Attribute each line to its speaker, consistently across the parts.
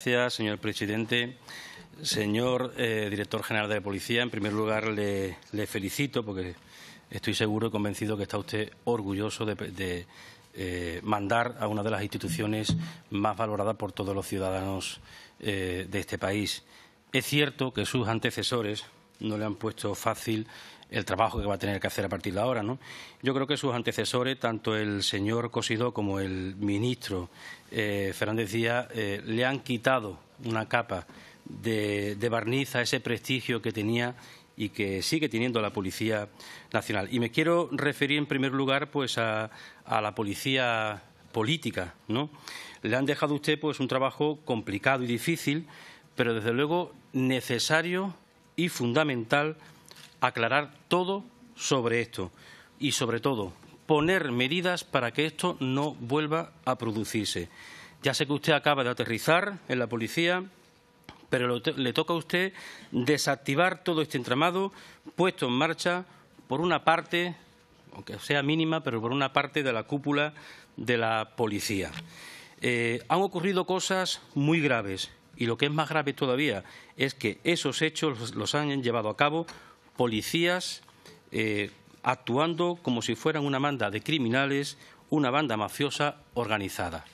Speaker 1: Gracias, señor presidente. Señor eh, director general de Policía, en primer lugar le, felicito porque estoy seguro y convencido que está usted orgulloso de, eh, mandar a una de las instituciones más valoradas por todos los ciudadanos eh, de este país. Es cierto que sus antecesores no le han puesto fácil el trabajo que va a tener que hacer a partir de ahora. ¿no? Yo creo que sus antecesores, tanto el señor Cosidó como el ministro eh, Fernández Díaz, eh, le han quitado una capa de, barniz a ese prestigio que tenía y que sigue teniendo la Policía Nacional. Y me quiero referir en primer lugar pues a, la Policía Política. ¿no? Le han dejado usted pues, un trabajo complicado y difícil, pero desde luego necesario y fundamental aclarar todo sobre esto y, sobre todo, poner medidas para que esto no vuelva a producirse. Ya sé que usted acaba de aterrizar en la policía, pero le toca a usted desactivar todo este entramado puesto en marcha por una parte, aunque sea mínima, pero por una parte de la cúpula de la policía. Eh, han ocurrido cosas muy graves y lo que es más grave todavía es que esos hechos los han llevado a cabo policías eh, actuando como si fueran una banda de criminales, una banda mafiosa organizada.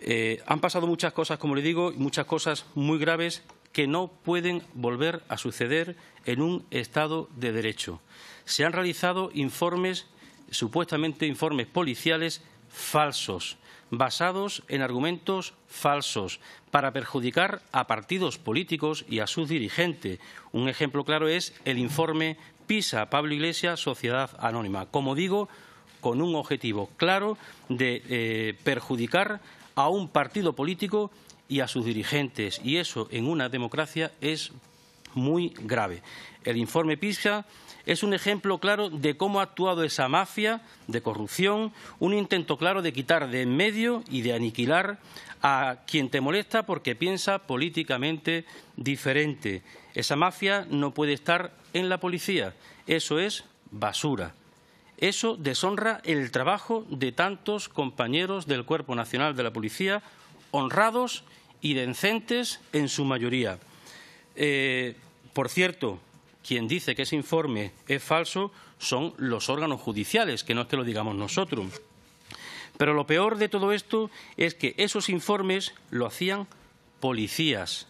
Speaker 1: Eh, han pasado muchas cosas, como le digo, muchas cosas muy graves que no pueden volver a suceder en un Estado de Derecho. Se han realizado informes, supuestamente informes policiales, falsos, basados en argumentos falsos, para perjudicar a partidos políticos y a sus dirigentes. Un ejemplo claro es el informe PISA, Pablo Iglesias, Sociedad Anónima. Como digo, con un objetivo claro de eh, perjudicar a un partido político y a sus dirigentes. Y eso en una democracia es muy grave. El informe PISA es un ejemplo claro de cómo ha actuado esa mafia de corrupción, un intento claro de quitar de en medio y de aniquilar a quien te molesta porque piensa políticamente diferente. Esa mafia no puede estar en la policía. Eso es basura. Eso deshonra el trabajo de tantos compañeros del Cuerpo Nacional de la Policía, honrados y decentes en su mayoría. Eh, por cierto, quien dice que ese informe es falso son los órganos judiciales, que no es que lo digamos nosotros. Pero lo peor de todo esto es que esos informes lo hacían policías.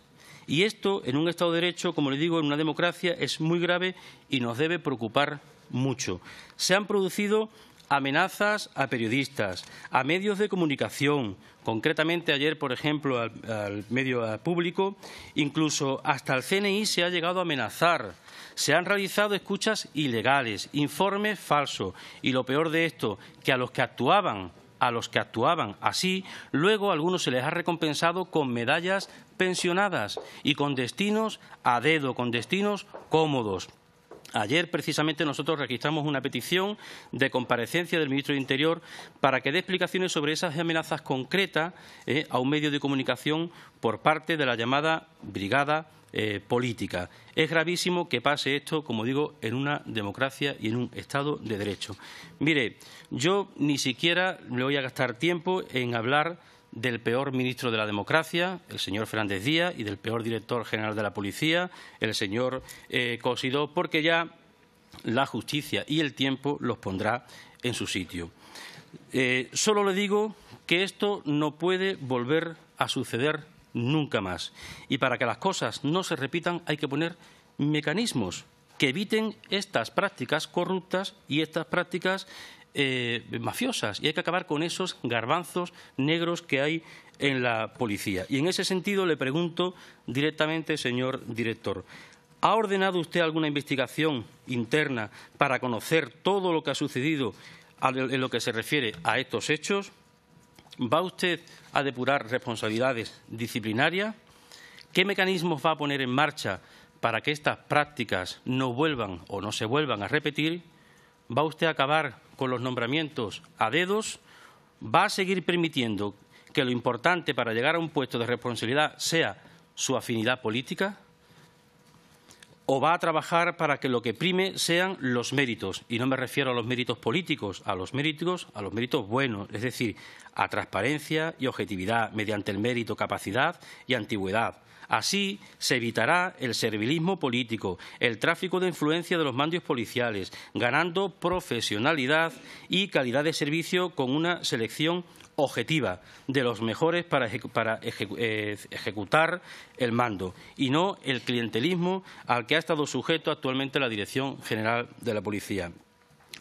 Speaker 1: Y esto, en un Estado de Derecho, como le digo, en una democracia, es muy grave y nos debe preocupar mucho. Se han producido amenazas a periodistas, a medios de comunicación, concretamente ayer, por ejemplo, al, medio público, incluso hasta el CNI se ha llegado a amenazar. Se han realizado escuchas ilegales, informes falsos y lo peor de esto, que a los que actuaban a los que actuaban así, luego a algunos se les ha recompensado con medallas pensionadas y con destinos a dedo, con destinos cómodos. Ayer, precisamente, nosotros registramos una petición de comparecencia del ministro de Interior para que dé explicaciones sobre esas amenazas concretas eh, a un medio de comunicación por parte de la llamada Brigada eh, Política. Es gravísimo que pase esto, como digo, en una democracia y en un Estado de Derecho. Mire, yo ni siquiera me voy a gastar tiempo en hablar del peor ministro de la democracia, el señor Fernández Díaz, y del peor director general de la policía, el señor eh, Cosidó, porque ya la justicia y el tiempo los pondrá en su sitio. Eh, solo le digo que esto no puede volver a suceder nunca más. Y para que las cosas no se repitan hay que poner mecanismos que eviten estas prácticas corruptas y estas prácticas eh, mafiosas y hay que acabar con esos garbanzos negros que hay en la policía. Y en ese sentido le pregunto directamente, señor director, ¿ha ordenado usted alguna investigación interna para conocer todo lo que ha sucedido en lo que se refiere a estos hechos? ¿Va usted a depurar responsabilidades disciplinarias? ¿Qué mecanismos va a poner en marcha para que estas prácticas no vuelvan o no se vuelvan a repetir? va usted a acabar con los nombramientos a dedos, va a seguir permitiendo que lo importante para llegar a un puesto de responsabilidad sea su afinidad política o va a trabajar para que lo que prime sean los méritos, y no me refiero a los méritos políticos, a los méritos, a los méritos buenos, es decir, a transparencia y objetividad mediante el mérito, capacidad y antigüedad. Así se evitará el servilismo político, el tráfico de influencia de los mandos policiales, ganando profesionalidad y calidad de servicio con una selección objetiva de los mejores para, eh, ejecutar el mando y no el clientelismo al que ha estado sujeto actualmente la Dirección General de la Policía.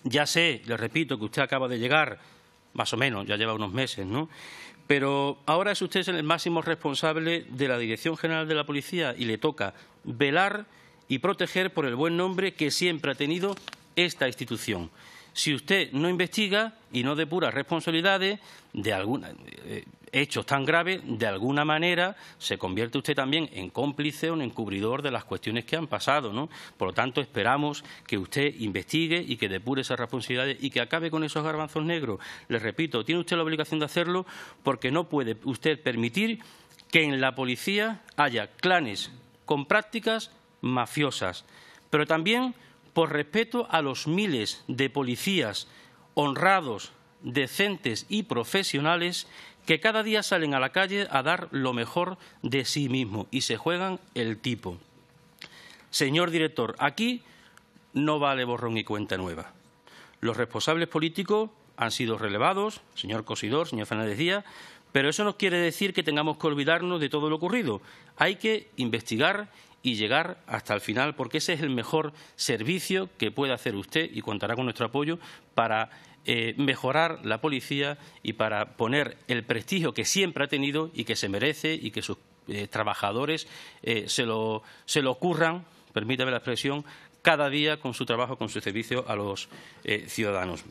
Speaker 1: Ya sé, le repito, que usted acaba de llegar, más o menos, ya lleva unos meses, ¿no? Pero ahora es usted el máximo responsable de la Dirección General de la Policía y le toca velar y proteger por el buen nombre que siempre ha tenido esta institución si usted no investiga y no depura responsabilidades de alguna, eh, hechos tan graves, de alguna manera se convierte usted también en cómplice o en encubridor de las cuestiones que han pasado. Por lo tanto, esperamos que usted investigue y que depure esas responsabilidades y que acabe con esos garbanzos negros. Les repito, tiene usted la obligación de hacerlo porque no puede usted permitir que en la policía haya clanes con prácticas mafiosas, pero también por respeto a los miles de policías honrados, decentes y profesionales que cada día salen a la calle a dar lo mejor de sí mismos y se juegan el tipo. Señor director, aquí no vale borrón y cuenta nueva. Los responsables políticos han sido relevados, señor Cosidor, señor Fernández Díaz, pero eso no quiere decir que tengamos que olvidarnos de todo lo ocurrido. Hay que investigar y llegar hasta el final, porque ese es el mejor servicio que puede hacer usted y contará con nuestro apoyo para eh, mejorar la policía y para poner el prestigio que siempre ha tenido y que se merece y que sus eh, trabajadores eh, se, lo, se lo permítame la expresión, cada día con su trabajo, con su servicio a los ciudadanos.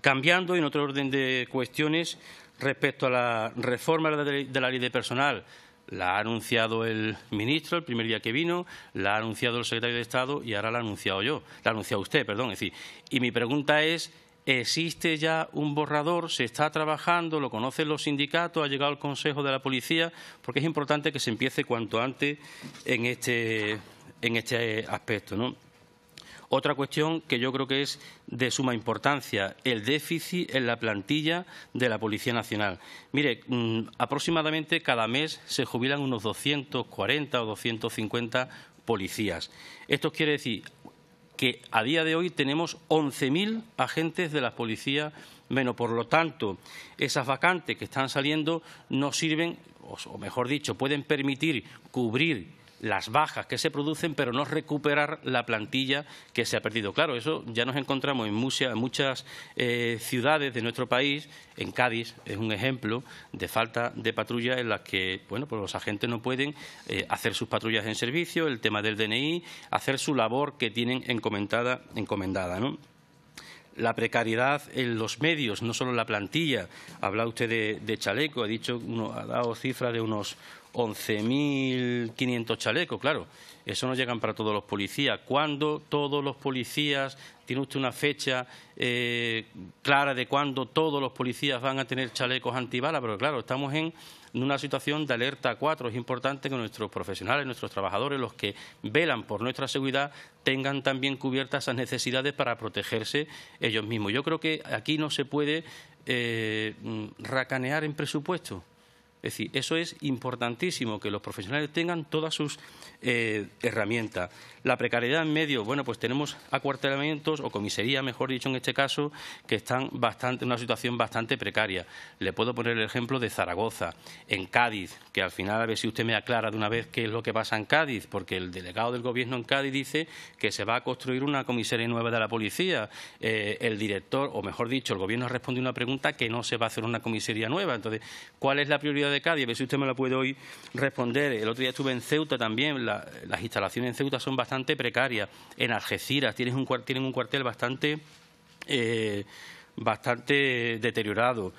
Speaker 1: Cambiando en otro orden de cuestiones respecto a la reforma de la ley de personal la ha anunciado el ministro el primer día que vino, la ha anunciado el secretario de Estado y ahora la ha anunciado yo, la ha anunciado usted, perdón. Es decir, y mi pregunta es, ¿existe ya un borrador? ¿Se está trabajando? ¿Lo conocen los sindicatos? ¿Ha llegado el Consejo de la Policía? Porque es importante que se empiece cuanto antes en este, este aspecto, otra cuestión que yo creo que es de suma importancia, el déficit en la plantilla de la Policía Nacional. Mire, mm, aproximadamente cada mes se jubilan unos 240 o 250 policías. Esto quiere decir que a día de hoy tenemos 11.000 agentes de la Policía Menos, por lo tanto, esas vacantes que están saliendo no sirven, o mejor dicho, pueden permitir cubrir las bajas que se producen, pero no recuperar la plantilla que se ha perdido. Claro, eso ya nos encontramos en, muchas, en muchas eh, ciudades de nuestro país, en Cádiz es un ejemplo de falta de patrulla en las que bueno, pues los agentes no pueden eh, hacer sus patrullas en servicio, el tema del DNI, hacer su labor que tienen encomendada. la precariedad en los medios, no solo en la plantilla. Habla usted de, chaleco, ha dicho, ha dado cifras de unos 11.500 chalecos, claro, eso no llegan para todos los policías. ¿Cuándo todos los policías, tiene usted una fecha eh, clara de cuándo todos los policías van a tener chalecos antibalas? Pero claro, estamos en una situación de alerta cuatro. Es importante que nuestros profesionales, nuestros trabajadores, los que velan por nuestra seguridad, tengan también cubiertas esas necesidades para protegerse ellos mismos. Yo creo que aquí no se puede eh, racanear en presupuesto. Es decir, eso es importantísimo, que los profesionales tengan todas sus eh, herramientas. La precariedad en medio, bueno, pues tenemos acuartelamientos o comisaría, mejor dicho en este caso, que están bastante, en una situación bastante precaria. Le puedo poner el ejemplo de Zaragoza, en Cádiz, que al final a ver si usted me aclara de una vez qué es lo que pasa en Cádiz, porque el delegado del Gobierno en Cádiz dice que se va a construir una comisaría nueva de la policía. Eh, el director, o mejor dicho, el Gobierno responde una pregunta que no se va a hacer una comisaría nueva. Entonces, ¿cuál es la prioridad de Cádiz, a ver si usted me la puede hoy responder. El otro día estuve en Ceuta también, las instalaciones en Ceuta son bastante precarias. En Algeciras tienen un, tienen un cuartel bastante, eh, bastante deteriorado.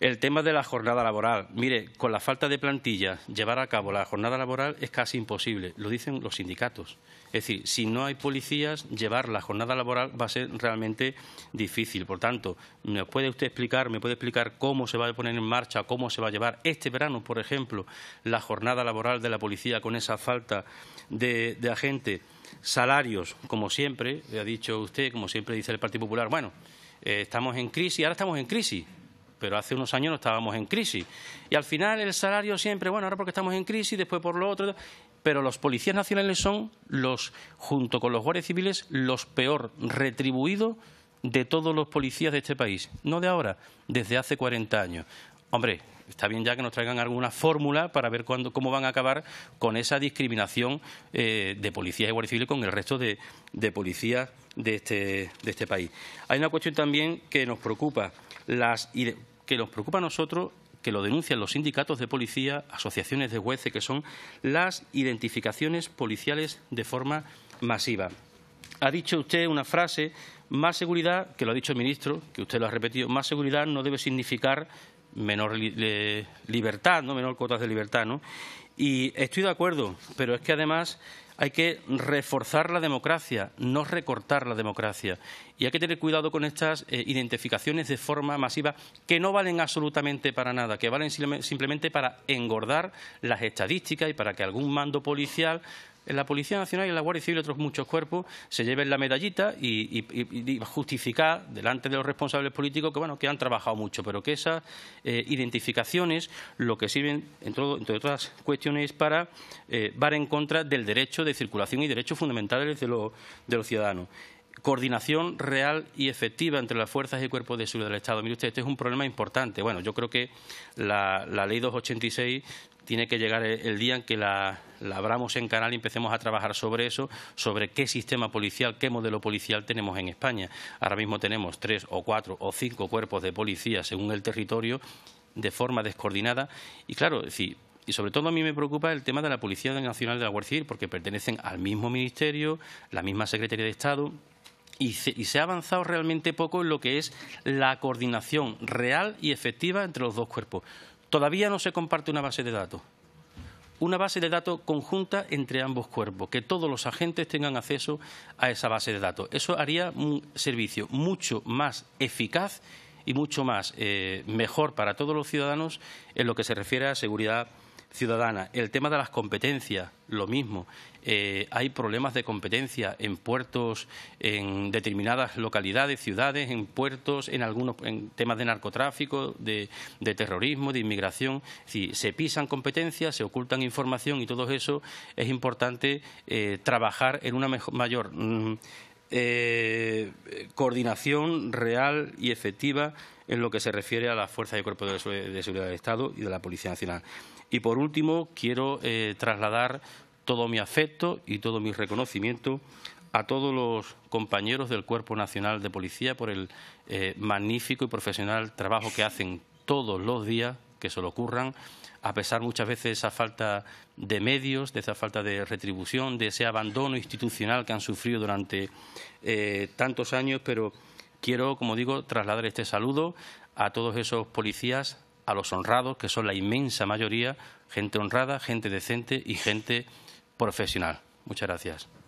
Speaker 1: El tema de la jornada laboral. Mire, con la falta de plantilla, llevar a cabo la jornada laboral es casi imposible, lo dicen los sindicatos. Es decir, si no hay policías, llevar la jornada laboral va a ser realmente difícil. Por tanto, ¿me puede usted explicar, me puede explicar cómo se va a poner en marcha, cómo se va a llevar este verano, por ejemplo, la jornada laboral de la policía con esa falta de, agentes? agente? Salarios, como siempre, ha dicho usted, como siempre dice el Partido Popular, bueno, eh, estamos en crisis, ahora estamos en crisis pero hace unos años no estábamos en crisis. Y al final el salario siempre, bueno, ahora porque estamos en crisis, después por lo otro, pero los policías nacionales son los, junto con los guardias civiles, los peor retribuidos de todos los policías de este país. No de ahora, desde hace 40 años hombre, está bien ya que nos traigan alguna fórmula para ver cuándo, cómo van a acabar con esa discriminación eh, de policías y guardia civil con el resto de, policías este, de este, país. Hay una cuestión también que nos preocupa, que nos preocupa a nosotros que lo denuncian los sindicatos de policía, asociaciones de jueces, que son las identificaciones policiales de forma masiva. Ha dicho usted una frase, más seguridad, que lo ha dicho el ministro, que usted lo ha repetido, más seguridad no debe significar menor libertad, ¿no? menor cuotas de libertad. ¿no? Y estoy de acuerdo, pero es que además hay que reforzar la democracia, no recortar la democracia. Y hay que tener cuidado con estas eh, identificaciones de forma masiva que no valen absolutamente para nada, que valen simplemente para engordar las estadísticas y para que algún mando policial en la Policía Nacional y en la Guardia Civil y otros muchos cuerpos se lleven la medallita y, justificar delante de los responsables políticos que, bueno, que han trabajado mucho, pero que esas eh, identificaciones lo que sirven, entre, otras cuestiones, para eh, en contra del derecho de circulación y derechos fundamentales de, los ciudadanos coordinación real y efectiva entre las fuerzas y cuerpos de seguridad del Estado. Mire usted, este es un problema importante. Bueno, yo creo que la, la ley 286 tiene que llegar el día en que la, abramos en canal y empecemos a trabajar sobre eso, sobre qué sistema policial, qué modelo policial tenemos en España. Ahora mismo tenemos tres o cuatro o cinco cuerpos de policía según el territorio de forma descoordinada y claro, y sobre todo a mí me preocupa el tema de la Policía Nacional de la Guardia Civil porque pertenecen al mismo ministerio, la misma Secretaría de Estado y se, ha avanzado realmente poco en lo que es la coordinación real y efectiva entre los dos cuerpos. Todavía no se comparte una base de datos. Una base de datos conjunta entre ambos cuerpos, que todos los agentes tengan acceso a esa base de datos. Eso haría un servicio mucho más eficaz y mucho más eh, mejor para todos los ciudadanos en lo que se refiere a seguridad ciudadana. El tema de las competencias, lo mismo. Eh, hay problemas de competencia en puertos, en determinadas localidades, ciudades, en puertos, en algunos temas de narcotráfico, de, terrorismo, de inmigración. Si se pisan competencias, se ocultan información y todo eso es importante eh, trabajar en una mayor. Mm, eh, coordinación real y efectiva en lo que se refiere a las fuerzas y cuerpos de seguridad del Estado y de la Policía Nacional. Y por último, quiero eh, trasladar todo mi afecto y todo mi reconocimiento a todos los compañeros del Cuerpo Nacional de Policía por el eh, magnífico y profesional trabajo que hacen todos los días que se lo ocurran, a pesar muchas veces de esa falta de medios, de esa falta de retribución, de ese abandono institucional que han sufrido durante eh, tantos años, pero quiero, como digo, trasladar este saludo a todos esos policías a los honrados, que son la inmensa mayoría, gente honrada, gente decente y gente profesional. Muchas gracias.